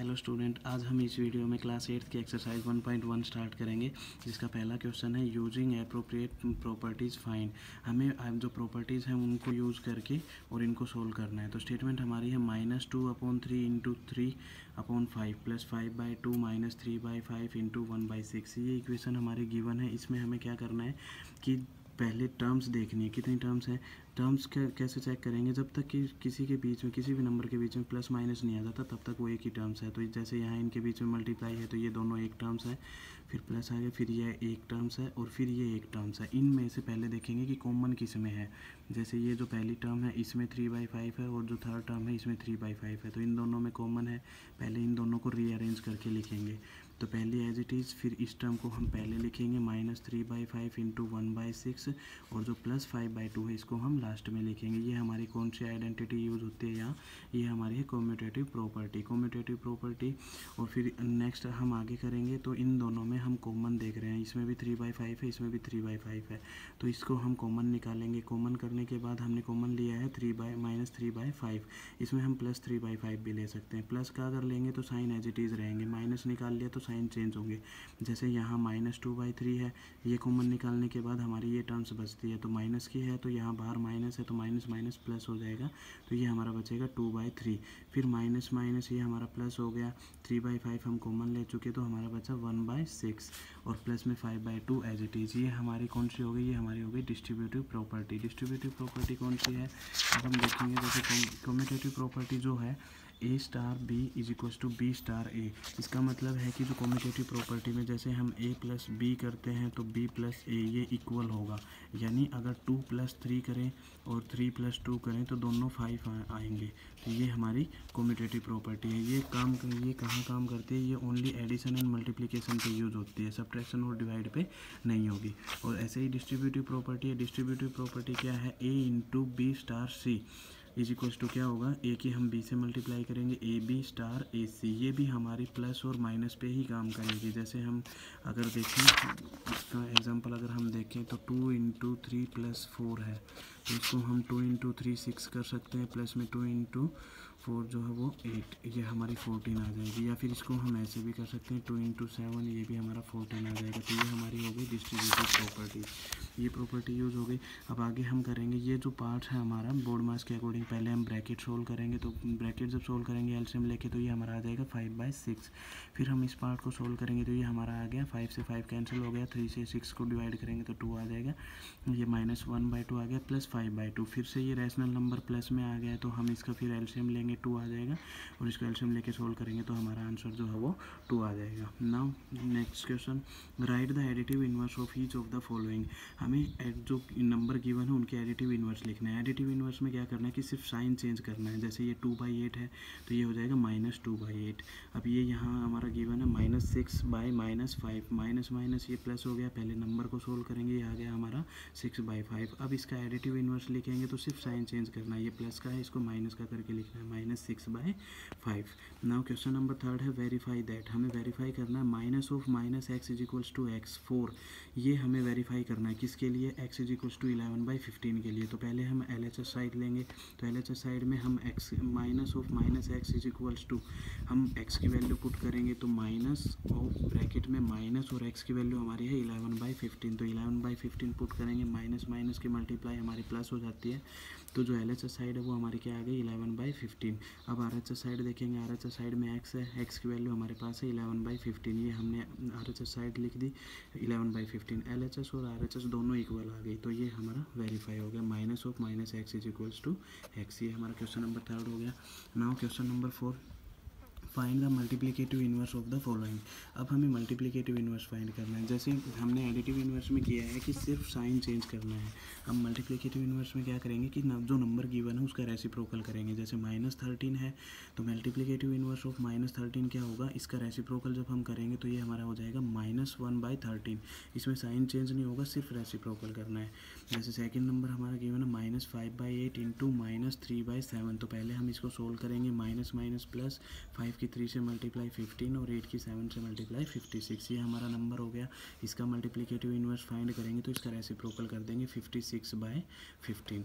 hello student आज हम इस वीडियो में क्लास एट्थ की एक्सरसाइज 1.1 स्टार्ट करेंगे जिसका पहला क्वेश्चन है यूजिंग अप्रोप्रिएट प्रॉपर्टीज़ फाइंड हमें जो प्रॉपर्टीज़ हैं उनको यूज़ करके और इनको सोल्व करना है तो स्टेटमेंट हमारी है minus two upon three into three upon five plus five by two minus three by five into one by six ये इक्वेशन हमारी गिवन है इसमें हमें क्या करना है कि पहले टर्म्स देखनी है कितनी टर्म्स हैं टर्म्स कैसे चेक करेंगे जब तक कि किसी के बीच में किसी भी नंबर के बीच में प्लस माइनस नहीं आ जाता तब तक वो एक ही टर्म्स है तो जैसे यहाँ इनके बीच में मल्टीप्लाई है तो ये दोनों एक टर्म्स है फिर प्लस आ गया फिर ये एक टर्म्स है और फिर ये एक टर्म्स है इन में से पहले देखेंगे कि कॉमन किस में है जैसे ये जो पहली टर्म है इसमें थ्री बाई फाइव है और जो थर्ड टर्म है इसमें थ्री बाई फाइव है तो इन दोनों में कॉमन है पहले इन दोनों को रीअरेंज करके लिखेंगे तो पहले एज इट इज़ फिर इस टर्म को हम पहले लिखेंगे minus three by five into one by six और जो प्लस फाइव बाई टू है इसको हम लास्ट में लिखेंगे ये हमारी कौन सी आइडेंटिटी यूज़ होती है यहाँ ये हमारी है कॉम्यूटेटिव प्रॉपर्टी कॉम्यूटेटिव प्रॉपर्टी और फिर नेक्स्ट हम आगे करेंगे तो इन दोनों में हम कॉमन देख रहे हैं इसमें भी थ्री बाई फाइव है इसमें भी थ्री बाई फाइव है तो इसको हम कॉमन निकालेंगे कॉमन करने के बाद हमने कॉमन लिया है three by minus three by five इसमें हम प्लस थ्री बाई फाइव भी ले सकते हैं प्लस का अगर लेंगे तो साइन एज इट इज़ रहेंगे माइनस निकाल लिया तो साइन चेंज होंगे जैसे यहाँ माइनस टू बाई थ्री है ये कॉमन निकालने के बाद हमारी ये टर्म्स बचती है तो माइनस की है तो यहाँ बाहर माइनस है तो माइनस माइनस प्लस हो जाएगा तो ये हमारा बचेगा टू बाई थ्री फिर माइनस माइनस ये हमारा प्लस हो गया थ्री बाई फाइव हम कॉमन ले चुके तो हमारा बचा वन बाई सिक्स और प्लस में five by two as it is ये हमारी कौन सी हो गई ये हमारी हो गई डिस्ट्रीब्यूटिव प्रॉपर्टी डिस्ट्रीब्यूटिव प्रॉपर्टी कौन सी है अब हम देखेंगे जैसे कॉम्पिटेटिव प्रॉपर्टी जो है A star B is equals to B star A इसका मतलब है कि जो कॉम्पिटेटिव प्रॉपर्टी में जैसे हम ए प्लस बी करते हैं तो बी प्लस ए ये इक्वल होगा यानी अगर टू प्लस थ्री करें और थ्री प्लस टू करें तो दोनों फाइव आएंगे तो ये हमारी कॉम्पिटेटिव प्रॉपर्टी है ये काम ये कहाँ काम करती है ये ओनली एडिशन एंड मल्टीप्लीकेशन पे यूज़ होती है सब्ट्रैक्शन और डिवाइड पर नहीं होगी और ऐसे ही डिस्ट्रीब्यूटिव प्रॉपर्टी है डिस्ट्रीब्यूटिव प्रॉपर्टी क्या है A into B star C is equals to क्या होगा ए की हम बी से मल्टीप्लाई करेंगे ए बी स्टार ए सी ये भी हमारी प्लस और माइनस पे ही काम करेगी जैसे हम अगर देखें इसका एग्जांपल अगर हम देखें तो two into three plus four है तो इसको हम टू इंटू थ्री सिक्स कर सकते हैं प्लस में टू इंटू फोर जो है वो एट ये हमारी फोर्टीन आ जाएगी या फिर इसको हम ऐसे भी कर सकते हैं टू इंटू सेवन ये भी हमारा फोर्टीन आ जाएगा तो ये हमारी हो गई डिस्ट्रीब्यूटिव प्रॉपर्टी ये प्रॉपर्टी यूज़ हो गई अब आगे हम करेंगे ये जो पार्ट है हमारा बोर्ड मास के अकॉर्डिंग पहले हम ब्रैकेट सोल्व करेंगे तो ब्रैकेट जब सोल्व करेंगे एल लेके तो ये हमारा आ जाएगा फाइव बाई सिक्स फिर हम इस पार्ट को सोल्व करेंगे तो ये हमारा आ गया फाइव से फाइव कैंसिल हो गया थ्री से सिक्स को डिवाइड करेंगे तो टू आ जाएगा ये माइनस वन बाई टू आ गया प्लस फाइव बाई टू फिर से ये रैशनल नंबर प्लस में आ गया तो हम इसका फिर एल्शियम लेंगे करेंगे टू आ जाएगा और इसको एल्शियम लेके सोल्व करेंगे तो हमारा आंसर जो है वो टू आ जाएगा now next question write the additive inverse of each of the following हमें जो नंबर गिवन है उनके एडिटिव इन्वर्स लिखना है एडिटिव इन्वर्स में क्या करना है कि सिर्फ साइन चेंज करना है जैसे ये टू बाई एट है तो ये हो जाएगा माइनस टू बाई एट अब ये यहाँ हमारा गिवन है minus six by minus five minus minus ये प्लस हो गया पहले नंबर को सोल्व करेंगे ये आ गया हमारा सिक्स बाई फाइव अब इसका एडिटिव इन्वर्स लिखेंगे तो सिर्फ साइन चेंज करना है ये प्लस का है इसको माइनस का करके लिखना है minus six by five now question number third है वेरीफाई दैट हमें वेरीफाई करना है minus of minus X is equals to X for ये हमें वेरीफाई करना है किसके लिए X is equals to eleven by fifteen के लिए तो पहले हम एल एच एस साइड लेंगे तो एल एच एस साइड में हम X minus of minus X is equals to हम एक्स की वैल्यू पुट करेंगे तो माइनस ऑफ ब्रैकेट में माइनस और एक्स की वैल्यू हमारी है इलेवन बाई फिफ्टीन तो इलेवन बाई फिफ्टीन पुट करेंगे माइनस माइनस की मल्टीप्लाई हमारी प्लस हो जाती है तो जो एल साइड है वो हमारी क्या आ गई इलेवन बाई फिफ्टीन अब आर साइड देखेंगे आर साइड में एक्स है एक्स की वैल्यू हमारे पास है इलेवन बाई फिफ्टीन ये हमने आर साइड लिख दी इलेवन बाई फिफ्टीन एल और आर दोनों इक्वल आ गई तो ये हमारा वेरीफाई हो गया minus of minus X is equals to X ये हमारा क्वेश्चन नंबर थर्ड हो गया now question number four find the multiplicative inverse of the following अब हमें मल्टीप्लीकेटिव इन्वर्स फाइंड करना है जैसे हमने एडिटिव इन्वर्स में किया है कि सिर्फ साइन चेंज करना है हम मल्टीप्लिकेटिव इन्वर्स में क्या करेंगे कि जो नंबर गिवन है उसका रेसिप्रोकल करेंगे जैसे माइनस थर्टीन है तो multiplicative inverse of minus thirteen क्या होगा इसका रेसिप्रोकल जब हम करेंगे तो ये हमारा हो जाएगा माइनस वन बाई थर्टीन इसमें साइन चेंज नहीं होगा सिर्फ रेसिप्रोकल करना है जैसे सेकंड नंबर हमारा गिवन है minus five by eight into minus three by seven तो पहले हम इसको सोल्व करेंगे माइनस माइनस प्लस फाइव की थ्री से मल्टीप्लाई फिफ्टीन और एट की सेवन से मल्टीप्लाई फिफ्टी सिक्स ये हमारा नंबर हो गया इसका मल्टीप्लीकेटिव इन्वर्स फाइंड करेंगे तो इसका प्रोकल कर देंगे fifty six by fifteen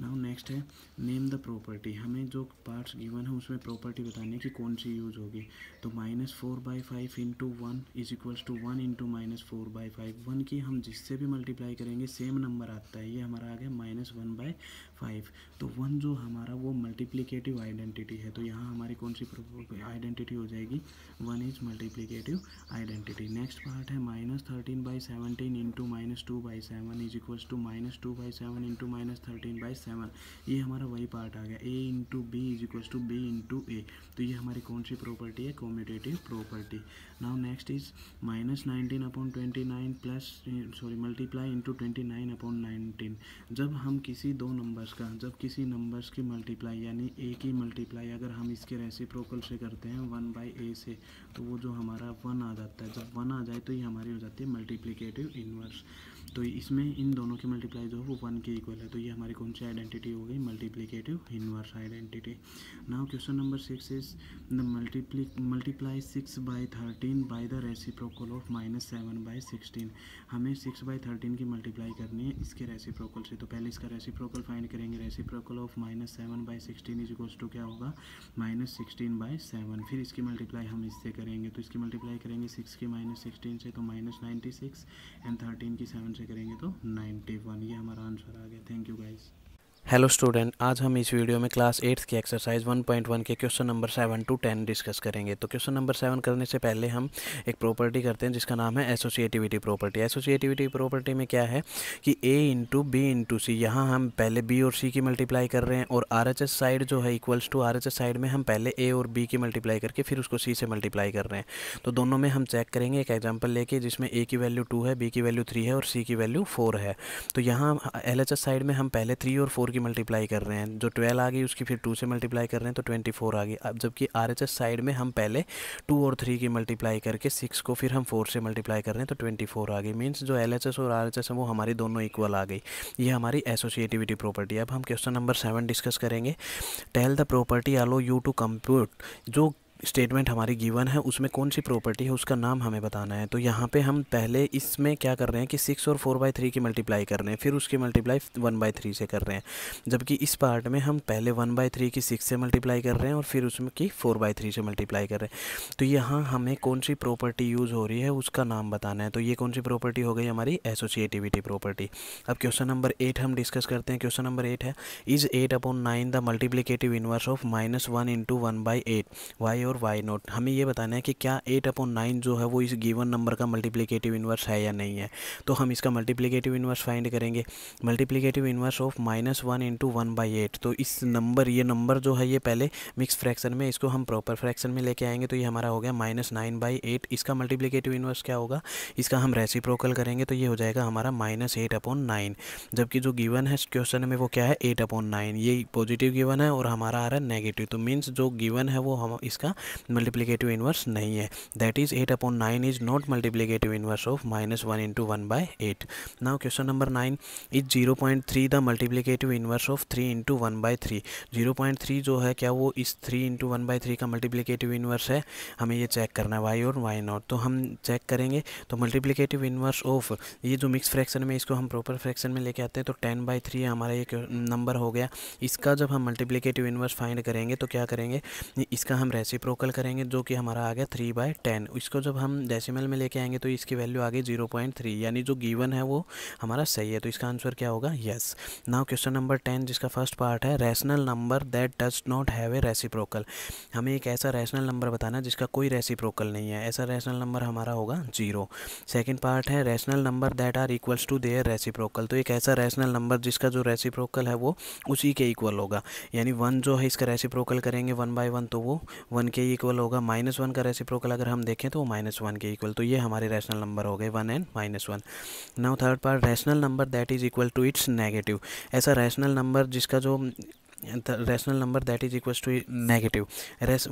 now next है नेम द प्रॉपर्टी हमें जो पार्ट्स गिवन है उसमें प्रॉपर्टी बतानी कि कौन सी यूज होगी तो minus four by five into one is equals to one into minus four by five one की हम जिससे भी मल्टीप्लाई करेंगे सेम नंबर आता आता है ये हमारा आ गया माइनस वन बाय फाइव तो वन जो हमारा वो मल्टीप्लीकेटिव आइडेंटिटी है तो यहाँ हमारी कौन सी आइडेंटिटी हो जाएगी one is multiplicative identity next part है minus thirteen by seventeen into minus two by seven is equals to minus two by seven into minus thirteen by seven ये हमारा वही पार्ट आ गया A into B is equal to B into A तो ये हमारी कौन सी प्रॉपर्टी है commutative property now next is minus nineteen upon twenty nine plus sorry multiply into twenty nine upon nineteen जब हम किसी दो नंबर नंबर्स का जब किसी नंबर्स की मल्टीप्लाई यानी ए की मल्टीप्लाई अगर हम इसके रेसिप्रोकल से करते हैं वन बाई ए से तो वो जो हमारा वन आ जाता है जब वन आ जाए तो ये हमारी हो जाती है मल्टीप्लीकेटिव इन्वर्स तो इसमें इन दोनों की मल्टीप्लाई जो है वो वन के इक्वल है तो ये हमारी कौन सी आइडेंटिटी हो गई multiplicative inverse identity now question number six is the multiply multiply six by thirteen by the reciprocal of minus seven by sixteen हमें सिक्स बाई थर्टीन की मल्टीप्लाई करनी है इसके रेसिप्रोकल से तो पहले इसका रेसिप्रोकल फाइंड करेंगे reciprocal of minus seven by sixteen is equals to क्या होगा माइनस सिक्सटीन बाई सेवन फिर इसकी मल्टीप्लाई हम इससे करेंगे तो इसकी मल्टीप्लाई करेंगे सिक्स की माइनस सिक्सटीन से तो minus ninety six and thirteen की सेवन से करेंगे तो नाइन्टी वन ये हमारा आंसर आ गया thank you guys hello student आज हम इस वीडियो में क्लास एट्थ की एक्सरसाइज 1.1 के question number seven to ten discuss करेंगे तो क्वेश्चन नंबर सेवन करने से पहले हम एक प्रॉपर्टी करते हैं जिसका नाम है एसोसिएटिविटी प्रॉपर्टी एसोसिएटिविटी प्रॉपर्टी में क्या है कि A into B into C यहाँ हम पहले बी और सी की मल्टीप्लाई कर रहे हैं और आर एच एस साइड जो है equals to R H S side में हम पहले ए और बी की मल्टीप्लाई करके फिर उसको सी से मल्टीप्लाई कर रहे हैं तो दोनों में हम चेक करेंगे एक एग्जाम्पल लेके जिसमें ए की वैल्यू टू है बी की वैल्यू थ्री है और सी की वैल्यू फोर है तो यहाँ एल एच एस साइड में हम पहले थ्री और फोर की मल्टीप्लाई कर रहे हैं जो ट्वेल्व आ गई उसकी फिर टू से मल्टीप्लाई कर रहे हैं तो ट्वेंटी फोर आ गई अब जबकि आर एच एस साइड में हम पहले टू और थ्री की मल्टीप्लाई करके सिक्स को फिर हम फोर से मल्टीप्लाई कर रहे हैं तो ट्वेंटी फोर आ गई मीन्स जो एल एच एस और आर एच एस है वो हमारी दोनों इक्वल आ गई ये हमारी एसोसिएटिविटी प्रॉपर्टी है अब हम क्वेश्चन नंबर सेवन डिस्कस करेंगे tell the property allow you to compute जो स्टेटमेंट हमारी गिवन है उसमें कौन सी प्रॉपर्टी है उसका नाम हमें बताना है तो यहाँ पे हम पहले इसमें क्या कर रहे हैं कि सिक्स और फोर बाई थ्री की मल्टीप्लाई कर रहे हैं फिर उसकी मल्टीप्लाई वन बाई थ्री से कर रहे हैं जबकि इस पार्ट में हम पहले वन बाई थ्री की सिक्स से मल्टीप्लाई कर रहे हैं और फिर उसमें की फोर बाई थ्री से मल्टीप्लाई कर रहे हैं तो यहाँ हमें कौन सी प्रॉपर्टी यूज़ हो रही है उसका नाम बताना है तो ये कौन सी प्रॉपर्टी हो गई हमारी एसोसिएटिविटी प्रॉपर्टी अब क्वेश्चन नंबर एट हम डिस्कस करते हैं क्वेश्चन नंबर एट है is eight upon nine the multiplicative inverse of minus one into one by eight why और वाई नॉट हमें ये बताना है कि क्या एट अपॉन नाइन जो है वो इस गिवन नंबर का मल्टीप्लिकेटिव इन्वर्स है या नहीं है तो हम इसका मल्टीप्लिकेटिव इन्वर्स फाइंड करेंगे multiplicative inverse of minus one into one by eight तो इस नंबर ये नंबर जो है ये पहले मिक्स फ्रैक्शन में इसको हम प्रॉपर फ्रैक्शन में लेके आएंगे तो ये हमारा हो गया माइनस नाइन बाई एट इसका मल्टीप्लिकेटिव इन्वर्स क्या होगा इसका हम रेसिप्रोकल करेंगे तो ये हो जाएगा हमारा माइनस एट अपॉन नाइन जबकि जो गिवन है क्वेश्चन में वो क्या है एट अपॉन नाइन ये पॉजिटिव गिवन है और हमारा आ रहा है नेगेटिव तो मीन्स जो गिवन है वो हम इसका मल्टीप्लीकेटिव इन्वर्स नहीं है that is eight upon nine is not multiplicative inverse of minus one into one by eight now question number nine is zero point three the multiplicative inverse of three into one by three zero point three जो है क्या वो इस three into one by three का multiplicative inverse है हमें ये check करना है वाई और वाई नॉट तो हम चेक करेंगे तो मल्टीप्लीकेटिव इन्वर्स ऑफ ये जो मिक्स फ्रैक्शन में इसको हम प्रॉपर फ्रैक्शन में लेके आते हैं तो टेन बाई थ्री हमारा ये नंबर हो गया इसका जब हम मल्टीप्लीकेटिव इन्वर्स फाइंड करेंगे तो क्या करेंगे इसका हम रेसिप रेसिप्रोकल करेंगे जो कि हमारा आ गया थ्री बाय टेन इसको जब हम डेसिमल में लेके आएंगे तो इसकी वैल्यू आ गई जीरो पॉइंट थ्री यानी जो गिवन है वो हमारा सही है तो इसका आंसर क्या होगा yes now question number ten जिसका फर्स्ट पार्ट है rational number that does not have a reciprocal हमें एक ऐसा रैशनल नंबर बताना जिसका कोई रेसिप्रोकल नहीं है ऐसा रैशनल नंबर हमारा होगा जीरो सेकेंड पार्ट है rational number that are equals to their reciprocal तो एक ऐसा रैशनल नंबर जिसका जो रेसिप्रोकल है वो उसी के इक्वल होगा यानी वन जो है इसका रेसिप्रोकल करेंगे वन बाय वन तो वो वन के इक्वल होगा माइनस वन का रेसिप्रोकल अगर हम देखें तो वो माइनस वन के इक्वल तो ये हमारे रैशनल नंबर हो गए one and minus one now third part rational number that is equal to its negative ऐसा रैशनल नंबर जिसका जो rational number that is equal to negative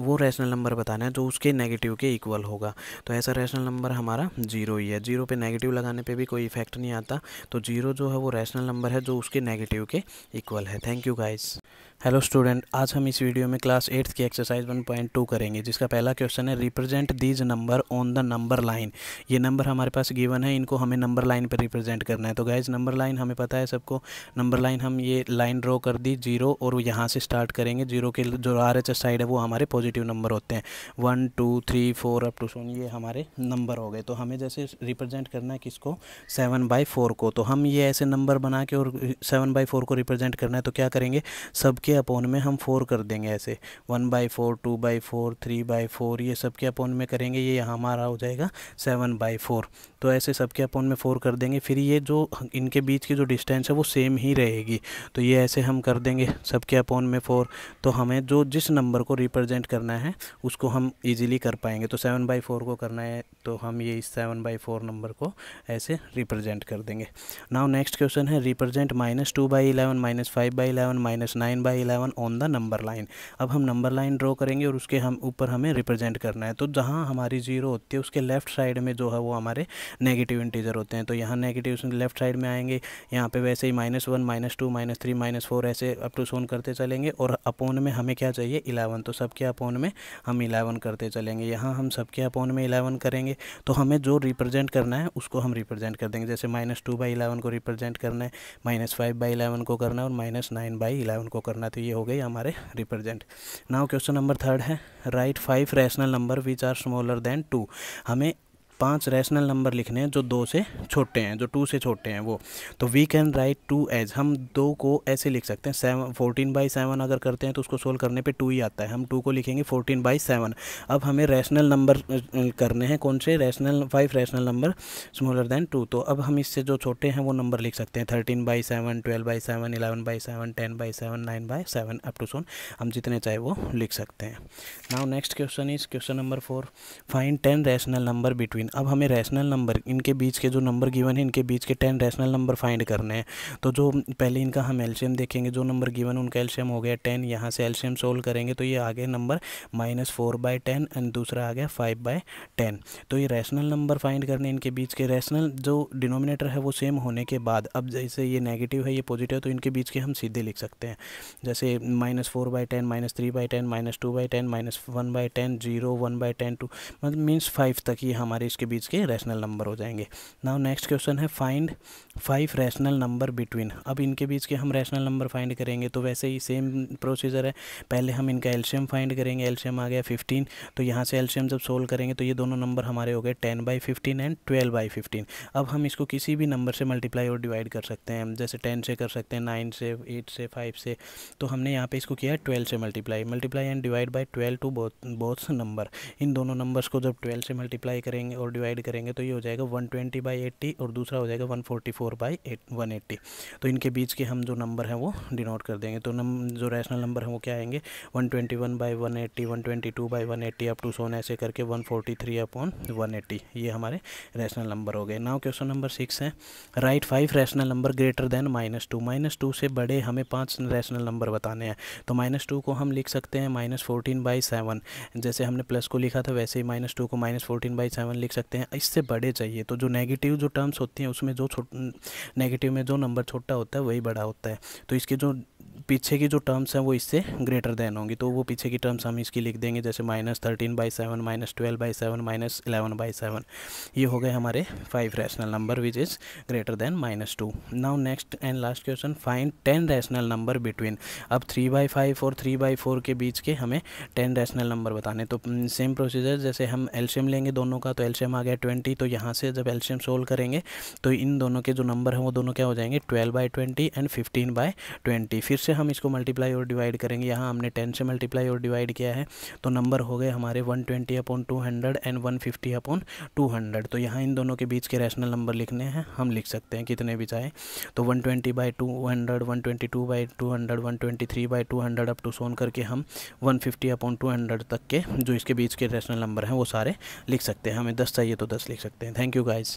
वो रैशनल नंबर बताना है जो उसके नेगेटिव के इक्वल होगा तो ऐसा रैशनल नंबर हमारा जीरो ही है जीरो पे नेगेटिव लगाने पे भी कोई इफेक्ट नहीं आता तो जीरो जो है वो रैशनल नंबर है जो उसके नेगेटिव के इक्वल है thank you guys hello student आज हम इस वीडियो में क्लास एट्थ की एक्सरसाइज 1.2 करेंगे जिसका पहला क्वेश्चन है represent these number on the number line ये नंबर हमारे पास गिवन है इनको हमें नंबर लाइन पर रिप्रेजेंट करना है तो गाइज नंबर लाइन हमें पता है सबको नंबर लाइन हम ये लाइन ड्रॉ कर दी जीरो और यहाँ से स्टार्ट करेंगे जीरो के जो आर एच साइड है वो हमारे पॉजिटिव नंबर होते हैं one two three four up to so on ये हमारे नंबर हो गए तो हमें जैसे रिप्रेजेंट करना है किसको सेवन बाई फोर को तो हम ये ऐसे नंबर बना के और सेवन बाई फोर को रिप्रेजेंट करना है तो क्या करेंगे सब के अपोन में हम फोर कर देंगे ऐसे one by four two by four three by four ये सब के अपोन में करेंगे ये हमारा हो जाएगा सेवन बाई फोर तो ऐसे सब के अपोन में फोर कर देंगे फिर ये जो इनके बीच की जो डिस्टेंस है वो सेम ही रहेगी तो ये ऐसे हम कर देंगे सब के अपोन में फोर तो हमें जो जिस नंबर को रिप्रेजेंट करना है उसको हम ईजिली कर पाएंगे तो सेवन बाई फोर को करना है तो हम ये इस सेवन बाई फोर नंबर को ऐसे रिप्रेजेंट कर देंगे नाउ नेक्स्ट क्वेश्चन है represent minus two by eleven minus five by eleven minus nine by by eleven on the number line अब हम नंबर लाइन ड्रॉ करेंगे और उसके हम ऊपर हमें रिप्रेजेंट करना है तो जहाँ हमारी जीरो होती है उसके लेफ्ट साइड में जो है वो हमारे नेगेटिव इंटीजर होते हैं तो यहाँ नेगेटिव लेफ्ट साइड में आएंगे यहाँ पे वैसे ही minus one minus two minus three minus four ऐसे अप टू सोन करते चलेंगे और अपोन में हमें क्या चाहिए इलेवन तो सबके अपोन में हम इलेवन करते चलेंगे यहाँ हम सबके अपोन में इलेवन करेंगे तो हमें जो रिप्रेजेंट करना है उसको हम रिप्रेजेंट कर देंगे जैसे माइनस टू बाई इलेवन को रिप्रेजेंट करना है माइनस फाइव बाई इलेवन को करना है और माइनस नाइन बाई इलेवन को करना है करना तो ये हो गई हमारे represent now question number third है write five rational number which are smaller than two हमें पांच रैशनल नंबर लिखने हैं जो दो से छोटे हैं जो टू से छोटे हैं वो तो we can write two as हम दो को ऐसे लिख सकते हैं सेवन फोर्टीन बाई सेवन अगर करते हैं तो उसको सोल्व करने पे टू ही आता है हम टू को लिखेंगे फोर्टीन बाई सेवन अब हमें रैशनल नंबर करने हैं कौन से rational five rational number smaller than two तो अब हम इससे जो छोटे हैं वो नंबर लिख सकते हैं thirteen by seven twelve by seven eleven by seven ten by seven nine by seven up to so on हम जितने चाहे वो लिख सकते हैं now next question is question number four find ten rational number between nineteen अब हमें rational number इनके बीच के जो नंबर गिवन है इनके बीच के टेन रैशनल नंबर फाइंड करने हैं तो जो पहले इनका हम एल्शियम देखेंगे जो नंबर गिवन उनका एल्शियम हो गया टेन यहाँ से एल्शियम सोल्व करेंगे तो ये आ गया number minus four by ten and दूसरा आ गया फाइव बाय टेन तो ये रैशनल नंबर फाइंड करने इनके बीच के रैशनल जो डिनोमिनेटर है वो सेम होने के बाद अब जैसे ये नेगेटिव है ये पॉजिटिव है तो इनके बीच के हम सीधे लिख सकते हैं जैसे minus four by ten minus three by ten minus two by ten minus one by ten zero one by ten two मतलब मीन्स फाइव तक ये हमारे इसके बीच के रैशनल नंबर हो जाएंगे नाउ नेक्स्ट क्वेश्चन है find five rational number between अब इनके बीच के हम रैशनल नंबर फाइंड करेंगे तो वैसे ही सेम प्रोसीजर है पहले हम इनका एल्शियम फाइंड करेंगे एल्शियम आ गया फिफ्टीन तो यहाँ से एल्शियम जब सोल्व करेंगे तो ये दोनों नंबर हमारे हो गए ten by fifteen and twelve by fifteen अब हम इसको किसी भी नंबर से मल्टीप्लाई और डिवाइड कर सकते हैं जैसे टेन से कर सकते हैं नाइन से एट से फाइव से तो हमने यहाँ पे इसको किया ट्वेल्व से multiply multiply and divide by twelve to both both number इन दोनों नंबर्स को जब ट्वेल्व से मल्टीप्लाई करेंगे और डिवाइड करेंगे तो ये हो जाएगा वन ट्वेंटी बाई एट्टी और दूसरा हो जाएगा one forty four by eight one eighty तो इनके बीच के हम जो नंबर हैं वो डिनोट कर देंगे तो नम जो रैशनल नंबर हैं वो क्या आएंगे one twenty one by one eighty one twenty two by one eighty up to so on ऐसे करके one forty three upon one eighty ये हमारे रैशनल नंबर हो गए नाउ क्वेश्चन नंबर सिक्स है write five rational number greater than minus two minus two से बड़े हमें पाँच रैशनल नंबर बताने हैं तो माइनस टू को हम लिख सकते हैं माइनस फोर्टीन बाई सेवन जैसे हमने प्लस को लिखा था वैसे ही माइनस टू को माइनस फोर्टीन बाई सेवन लिख सकते हैं इससे बड़े चाहिए तो जो नेगेटिव जो टर्म्स होती हैं उसमें जो नेगेटिव में जो नंबर छोटा होता है वही बड़ा होता है तो इसके जो पीछे की जो टर्म्स हैं वो इससे ग्रेटर देन होंगी तो वो पीछे की टर्म्स हम इसकी लिख देंगे जैसे minus thirteen by seven minus twelve by seven minus eleven by seven ये हो गए हमारे five rational number which is greater than minus two now next and last question find ten rational number between अब three by five और three by four के बीच के हमें टेन रैशनल नंबर बताने तो सेम हम्म, प्रोसीजर जैसे हम एल्शियम लेंगे दोनों का तो एल्शियम आ गया ट्वेंटी तो यहाँ से जब एल्शियम सोल्व करेंगे तो इन दोनों के जो नंबर हैं वो दोनों क्या हो जाएंगे twelve by twenty and fifteen by twenty फिर से हम इसको मल्टीप्लाई और डिवाइड करेंगे यहाँ हमने टेन से मल्टीप्लाई और डिवाइड किया है तो नंबर हो गए हमारे one twenty upon two hundred and one fifty upon two hundred तो यहाँ इन दोनों के बीच के रैशनल नंबर लिखने हैं हम लिख सकते हैं कितने भी चाहे तो one twenty by two hundred one twenty two by two hundred one twenty three by two hundred up to so on करके हम one fifty upon two hundred तक के जो इसके बीच के रैशनल नंबर हैं वो सारे लिख सकते हैं हमें दस चाहिए तो दस लिख सकते हैं थैंक यू गाइज